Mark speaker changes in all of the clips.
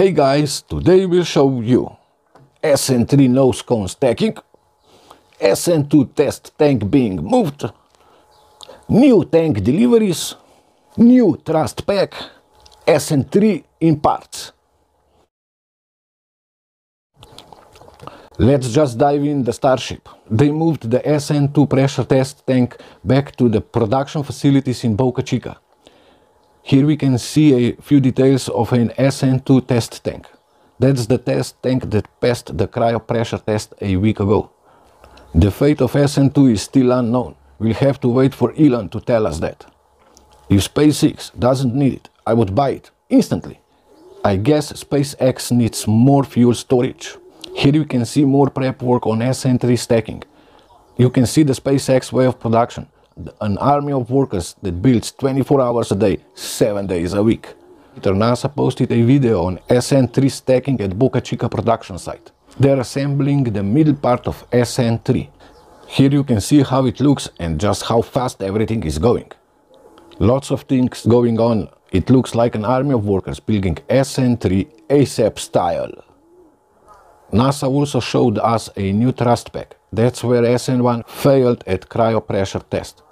Speaker 1: Hey guys, today we'll show you SN3 nose cone stacking, SN2 test tank being moved, new tank deliveries, new thrust pack, SN3 in parts. Let's just dive in the Starship. They moved the SN2 pressure test tank back to the production facilities in Boca Chica. Here we can see a few details of an SN2 test tank. That's the test tank that passed the cryopressure test a week ago. The fate of SN2 is still unknown. We'll have to wait for Elon to tell us that. If SpaceX doesn't need it, I would buy it instantly. I guess SpaceX needs more fuel storage. Here you can see more prep work on SN3 stacking. You can see the SpaceX way of production an army of workers that builds 24 hours a day, 7 days a week. NASA posted a video on SN3 stacking at Boca Chica production site. They're assembling the middle part of SN3. Here you can see how it looks and just how fast everything is going. Lots of things going on. It looks like an army of workers building SN3 ASAP style. NASA also showed us a new thrust pack. That's where SN1 failed at cryopressure test.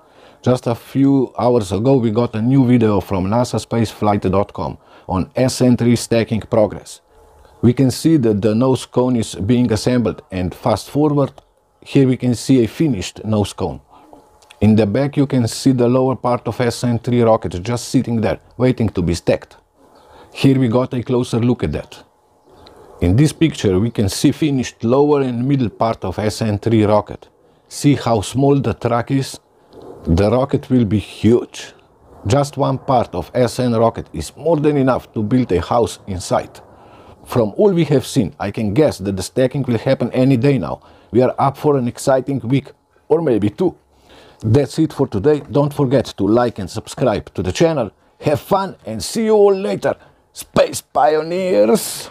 Speaker 1: Just a few hours ago we got a new video from nasaspaceflight.com on SN3 stacking progress. We can see that the nose cone is being assembled and fast forward, here we can see a finished nose cone. In the back you can see the lower part of SN3 rocket just sitting there, waiting to be stacked. Here we got a closer look at that. In this picture we can see finished lower and middle part of SN3 rocket. See how small the track is? The rocket will be huge. Just one part of SN rocket is more than enough to build a house inside. From all we have seen, I can guess that the stacking will happen any day now. We are up for an exciting week, or maybe two. That's it for today. Don't forget to like and subscribe to the channel. Have fun and see you all later, Space Pioneers!